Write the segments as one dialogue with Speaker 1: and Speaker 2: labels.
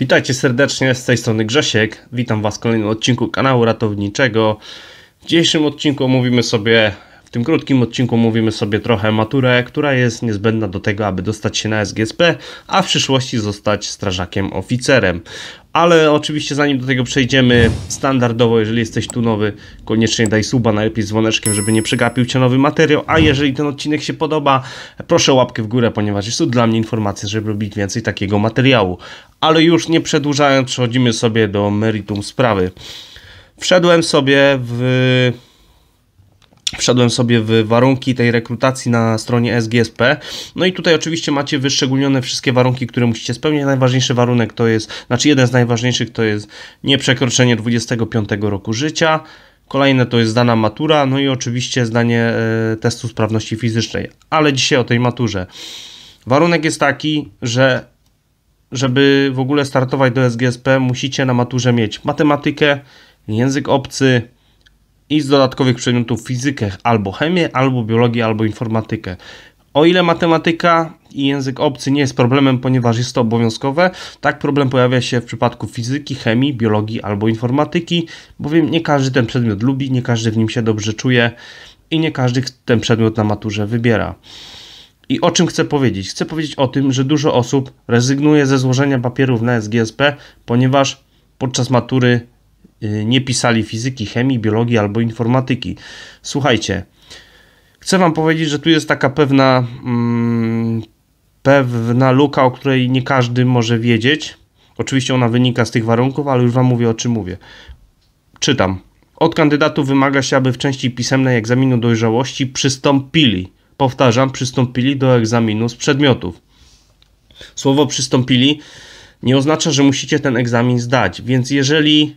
Speaker 1: Witajcie serdecznie, z tej strony Grzesiek. Witam Was w kolejnym odcinku kanału ratowniczego. W dzisiejszym odcinku mówimy sobie w tym krótkim odcinku mówimy sobie trochę maturę, która jest niezbędna do tego, aby dostać się na SGSP, a w przyszłości zostać strażakiem oficerem. Ale oczywiście zanim do tego przejdziemy, standardowo, jeżeli jesteś tu nowy, koniecznie daj suba, najlepiej z dzwoneczkiem, żeby nie przegapił Cię nowy materiał, a jeżeli ten odcinek się podoba, proszę łapkę w górę, ponieważ jest to dla mnie informacja, żeby robić więcej takiego materiału. Ale już nie przedłużając, przechodzimy sobie do meritum sprawy. Wszedłem sobie w wszedłem sobie w warunki tej rekrutacji na stronie SGSP. No i tutaj oczywiście macie wyszczególnione wszystkie warunki, które musicie spełnić. Najważniejszy warunek to jest, znaczy jeden z najważniejszych to jest nieprzekroczenie 25 roku życia. Kolejne to jest zdana matura, no i oczywiście zdanie e, testu sprawności fizycznej. Ale dzisiaj o tej maturze. Warunek jest taki, że żeby w ogóle startować do SGSP, musicie na maturze mieć matematykę, język obcy, i z dodatkowych przedmiotów fizykę albo chemię, albo biologię, albo informatykę. O ile matematyka i język obcy nie jest problemem, ponieważ jest to obowiązkowe, tak problem pojawia się w przypadku fizyki, chemii, biologii albo informatyki, bowiem nie każdy ten przedmiot lubi, nie każdy w nim się dobrze czuje i nie każdy ten przedmiot na maturze wybiera. I o czym chcę powiedzieć? Chcę powiedzieć o tym, że dużo osób rezygnuje ze złożenia papierów na SGSP, ponieważ podczas matury Y, nie pisali fizyki, chemii, biologii albo informatyki. Słuchajcie, chcę Wam powiedzieć, że tu jest taka pewna, mm, pewna luka, o której nie każdy może wiedzieć. Oczywiście ona wynika z tych warunków, ale już Wam mówię o czym mówię. Czytam. Od kandydatów wymaga się, aby w części pisemnej egzaminu dojrzałości przystąpili, powtarzam, przystąpili do egzaminu z przedmiotów. Słowo przystąpili nie oznacza, że musicie ten egzamin zdać, więc jeżeli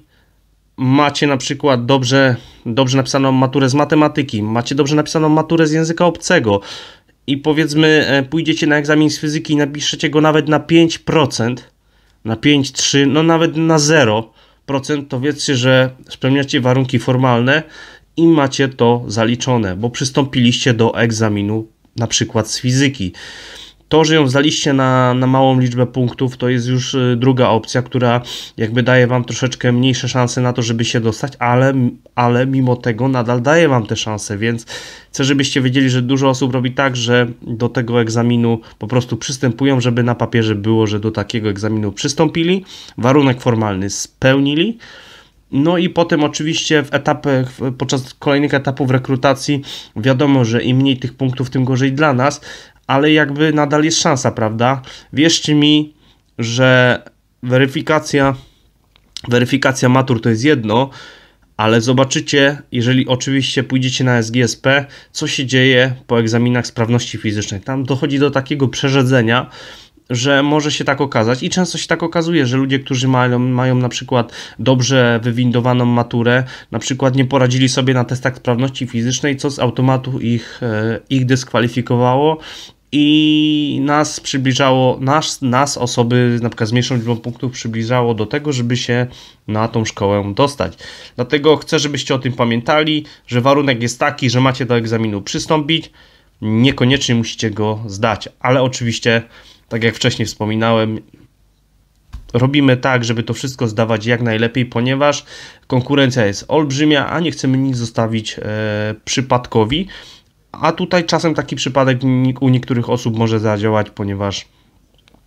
Speaker 1: macie na przykład dobrze, dobrze napisaną maturę z matematyki, macie dobrze napisaną maturę z języka obcego i powiedzmy e, pójdziecie na egzamin z fizyki i napiszecie go nawet na 5%, na 5,3, no nawet na 0%, to wiedzcie, że spełniacie warunki formalne i macie to zaliczone, bo przystąpiliście do egzaminu na przykład z fizyki. To, że ją zaliście na, na małą liczbę punktów, to jest już y, druga opcja, która jakby daje wam troszeczkę mniejsze szanse na to, żeby się dostać, ale, ale mimo tego nadal daje wam te szanse, więc chcę, żebyście wiedzieli, że dużo osób robi tak, że do tego egzaminu po prostu przystępują, żeby na papierze było, że do takiego egzaminu przystąpili, warunek formalny spełnili. No i potem oczywiście w etapach, podczas kolejnych etapów rekrutacji wiadomo, że im mniej tych punktów, tym gorzej dla nas, ale jakby nadal jest szansa, prawda? Wierzcie mi, że weryfikacja, weryfikacja matur to jest jedno, ale zobaczycie, jeżeli oczywiście pójdziecie na SGSP, co się dzieje po egzaminach sprawności fizycznej. Tam dochodzi do takiego przerzedzenia, że może się tak okazać i często się tak okazuje, że ludzie, którzy mają, mają na przykład dobrze wywindowaną maturę, na przykład nie poradzili sobie na testach sprawności fizycznej, co z automatu ich, e, ich dyskwalifikowało i nas przybliżało, nas, nas osoby na przykład z mniejszą liczbą punktów przybliżało do tego, żeby się na tą szkołę dostać. Dlatego chcę, żebyście o tym pamiętali, że warunek jest taki, że macie do egzaminu przystąpić, niekoniecznie musicie go zdać, ale oczywiście tak jak wcześniej wspominałem, robimy tak, żeby to wszystko zdawać jak najlepiej, ponieważ konkurencja jest olbrzymia, a nie chcemy nic zostawić e, przypadkowi. A tutaj czasem taki przypadek u niektórych osób może zadziałać, ponieważ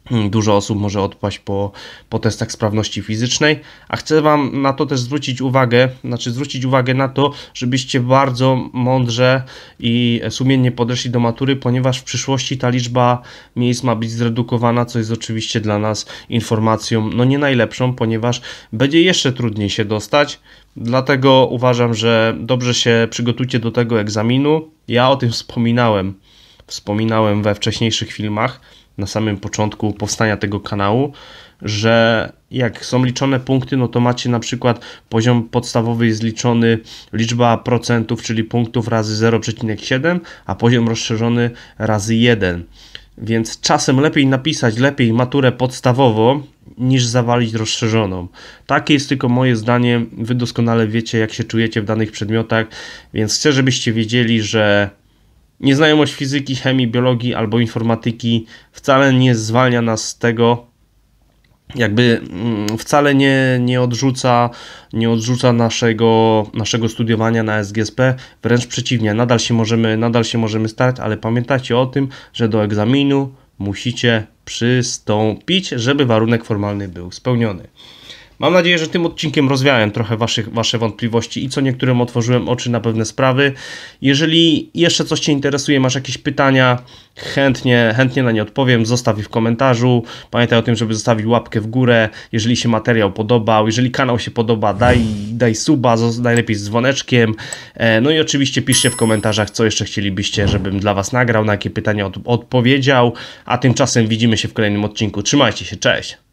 Speaker 1: Hmm, dużo osób może odpaść po, po testach sprawności fizycznej, a chcę Wam na to też zwrócić uwagę, znaczy zwrócić uwagę na to, żebyście bardzo mądrze i sumiennie podeszli do matury, ponieważ w przyszłości ta liczba miejsc ma być zredukowana, co jest oczywiście dla nas informacją no nie najlepszą, ponieważ będzie jeszcze trudniej się dostać, Dlatego uważam, że dobrze się przygotujcie do tego egzaminu. Ja o tym wspominałem. Wspominałem we wcześniejszych filmach na samym początku powstania tego kanału, że jak są liczone punkty, no to macie na przykład poziom podstawowy jest liczony liczba procentów, czyli punktów razy 0,7, a poziom rozszerzony razy 1. Więc czasem lepiej napisać lepiej maturę podstawową niż zawalić rozszerzoną. Takie jest tylko moje zdanie. Wy doskonale wiecie, jak się czujecie w danych przedmiotach, więc chcę, żebyście wiedzieli, że Nieznajomość fizyki, chemii, biologii albo informatyki wcale nie zwalnia nas z tego, jakby mm, wcale nie, nie odrzuca, nie odrzuca naszego, naszego studiowania na SGSP, wręcz przeciwnie, nadal się, możemy, nadal się możemy starać, ale pamiętajcie o tym, że do egzaminu musicie przystąpić, żeby warunek formalny był spełniony. Mam nadzieję, że tym odcinkiem rozwiałem trochę waszych, wasze wątpliwości i co niektórym otworzyłem oczy na pewne sprawy. Jeżeli jeszcze coś Cię interesuje, masz jakieś pytania, chętnie, chętnie na nie odpowiem, zostaw w komentarzu. Pamiętaj o tym, żeby zostawić łapkę w górę, jeżeli się materiał podobał, jeżeli kanał się podoba, daj, daj suba, najlepiej z dzwoneczkiem. E, no i oczywiście piszcie w komentarzach, co jeszcze chcielibyście, żebym dla Was nagrał, na jakie pytania od, odpowiedział. A tymczasem widzimy się w kolejnym odcinku. Trzymajcie się, cześć!